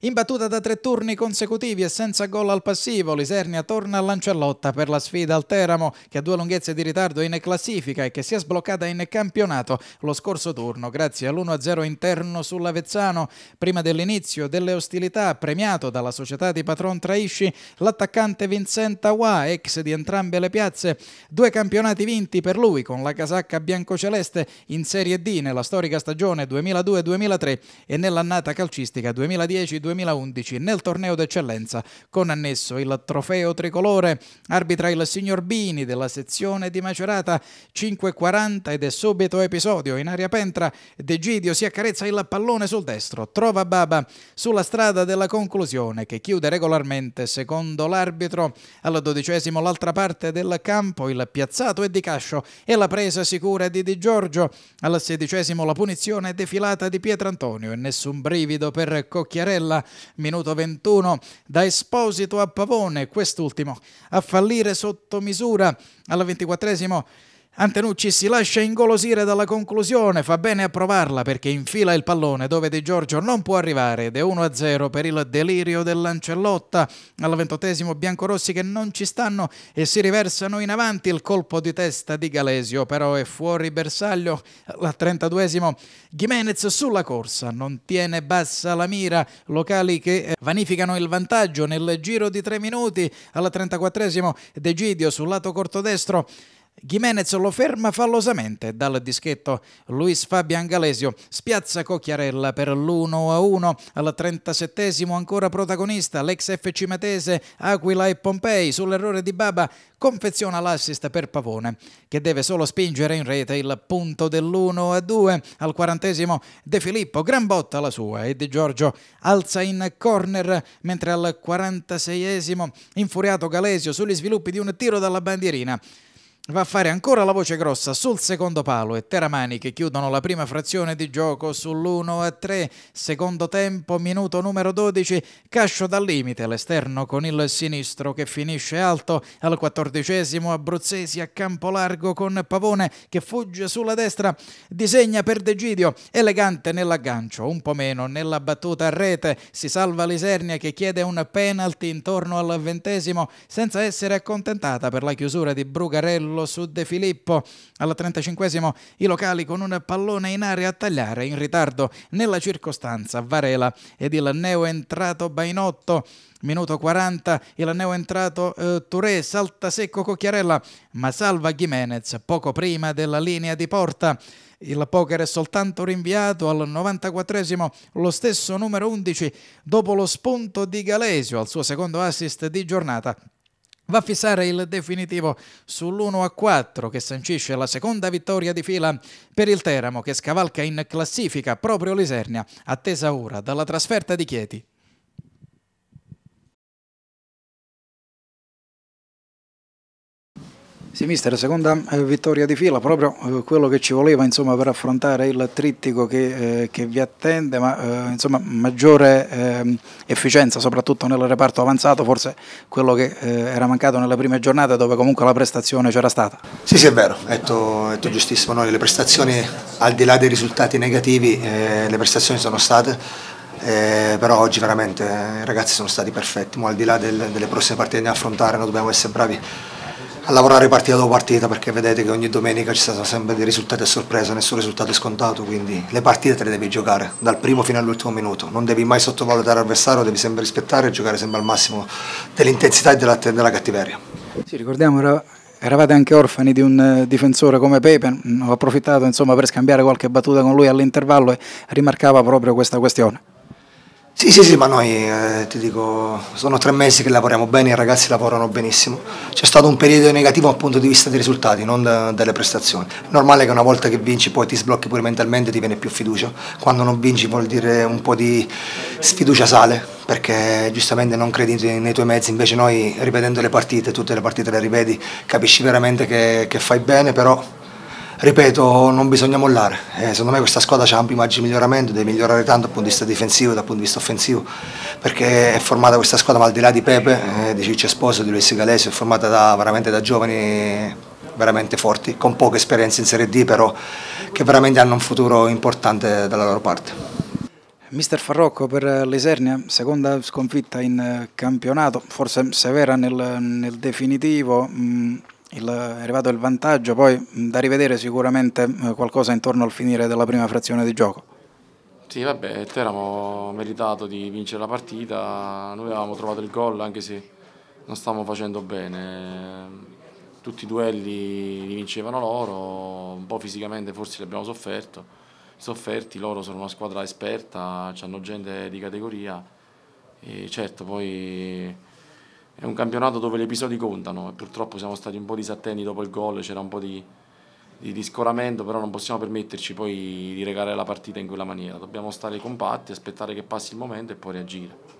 Imbattuta da tre turni consecutivi e senza gol al passivo, l'Isernia torna a Lanciallotta per la sfida al Teramo, che ha due lunghezze di ritardo in classifica e che si è sbloccata in campionato lo scorso turno grazie all'1-0 interno sull'Avezzano. Prima dell'inizio delle ostilità, premiato dalla società di patron Traisci, l'attaccante Vincent Tawa, ex di entrambe le piazze. Due campionati vinti per lui con la casacca biancoceleste in Serie D nella storica stagione 2002-2003 e nell'annata calcistica 2010 2011 2011 nel torneo d'eccellenza con annesso il trofeo tricolore. Arbitra il signor Bini della sezione di Macerata 5.40 ed è subito episodio in aria pentra. De Gidio si accarezza il pallone sul destro, trova Baba sulla strada della conclusione che chiude regolarmente secondo l'arbitro. Al dodicesimo l'altra parte del campo, il piazzato è di Cascio e la presa sicura di Di Giorgio. Al sedicesimo la punizione è defilata di Pietrantonio e nessun brivido per Cocchiarella palla, minuto 21 da Esposito a Pavone, quest'ultimo a fallire sotto misura alla 24 Antenucci si lascia ingolosire dalla conclusione, fa bene a provarla perché infila il pallone dove De Giorgio non può arrivare ed è 1-0 per il delirio dell'Ancellotta. Al ventottesimo biancorossi che non ci stanno e si riversano in avanti il colpo di testa di Galesio, però è fuori bersaglio. Al trentaduesimo Gimenez sulla corsa, non tiene bassa la mira, locali che eh, vanificano il vantaggio nel giro di tre minuti. Al De Gidio sul lato corto destro Gimenez lo ferma fallosamente dal dischetto. Luis Fabian Galesio spiazza Cocchiarella per l'1-1 al 37 ancora protagonista l'ex FC Matese, Aquila e Pompei sull'errore di Baba confeziona l'assist per Pavone che deve solo spingere in rete il punto dell'1-2 al 40 De Filippo gran botta la sua e Di Giorgio alza in corner mentre al 46 infuriato Galesio sugli sviluppi di un tiro dalla bandierina va a fare ancora la voce grossa sul secondo palo e Teramani che chiudono la prima frazione di gioco sull'1 3, secondo tempo, minuto numero 12, Cascio dal limite all'esterno con il sinistro che finisce alto al quattordicesimo Abruzzesi a campo largo con Pavone che fugge sulla destra, disegna per Degidio, elegante nell'aggancio, un po' meno nella battuta a rete, si salva Lisernia che chiede un penalty intorno al ventesimo senza essere accontentata per la chiusura di Brugarello fallo su De Filippo. Al 35 esimo i locali con un pallone in aria a tagliare in ritardo nella circostanza Varela ed il neo entrato Bainotto. Minuto 40, il neoentrato eh, Touré salta secco Cocchiarella, ma salva Gimenez poco prima della linea di porta. Il poker è soltanto rinviato al 94esimo, lo stesso numero 11, dopo lo spunto di Galesio al suo secondo assist di giornata va a fissare il definitivo sull'1 a 4 che sancisce la seconda vittoria di fila per il Teramo che scavalca in classifica proprio l'Isernia, attesa ora dalla trasferta di Chieti. Sì, mister, seconda eh, vittoria di fila, proprio eh, quello che ci voleva insomma, per affrontare il trittico che, eh, che vi attende, ma eh, insomma, maggiore eh, efficienza soprattutto nel reparto avanzato, forse quello che eh, era mancato nelle prime giornate dove comunque la prestazione c'era stata. Sì, sì, è vero, è, to, è giustissimo, no? le prestazioni al di là dei risultati negativi, le prestazioni sono state eh, però oggi veramente i ragazzi sono stati perfetti, ma al di là del, delle prossime partite da affrontare noi dobbiamo essere bravi a lavorare partita dopo partita perché vedete che ogni domenica ci sono sempre dei risultati a sorpresa, nessun risultato è scontato, quindi le partite te le devi giocare dal primo fino all'ultimo minuto, non devi mai sottovalutare l'avversario, devi sempre rispettare e giocare sempre al massimo dell'intensità e della, della cattiveria. Sì, ricordiamo Eravate anche orfani di un eh, difensore come Pepe, mm, ho approfittato insomma, per scambiare qualche battuta con lui all'intervallo e rimarcava proprio questa questione. Sì, sì, sì, ma noi, eh, ti dico, sono tre mesi che lavoriamo bene, i ragazzi lavorano benissimo. C'è stato un periodo negativo dal punto di vista dei risultati, non da, delle prestazioni. È normale che una volta che vinci poi ti sblocchi pure mentalmente, e ti viene più fiducia. Quando non vinci vuol dire un po' di sfiducia sale, perché giustamente non credi nei tuoi mezzi, invece noi ripetendo le partite, tutte le partite le ripeti, capisci veramente che, che fai bene, però ripeto, non bisogna mollare. Eh, secondo me questa squadra ha ampi margini di miglioramento, deve migliorare tanto dal punto di vista difensivo e dal punto di vista offensivo, perché è formata questa squadra, ma al di là di Pepe, eh, di Ciccio Esposo, di Luis Galesio, è formata da, veramente da giovani veramente forti, con poche esperienze in Serie D, però che veramente hanno un futuro importante dalla loro parte. Mister Farrocco per l'Isernia, seconda sconfitta in campionato, forse severa nel, nel definitivo. Mh mm, il, è arrivato il vantaggio, poi da rivedere sicuramente eh, qualcosa intorno al finire della prima frazione di gioco. Sì, vabbè, eravamo meritato di vincere la partita, noi avevamo trovato il gol anche se non stavamo facendo bene, tutti i duelli li vincevano loro, un po' fisicamente forse li abbiamo sofferto, sofferti, loro sono una squadra esperta, hanno gente di categoria e certo poi è un campionato dove gli episodi contano e purtroppo siamo stati un po' disattenti dopo il gol, c'era un po' di, di, di, scoramento, però non possiamo permetterci poi di regare la partita in quella maniera, dobbiamo stare compatti, aspettare che passi il momento e poi reagire.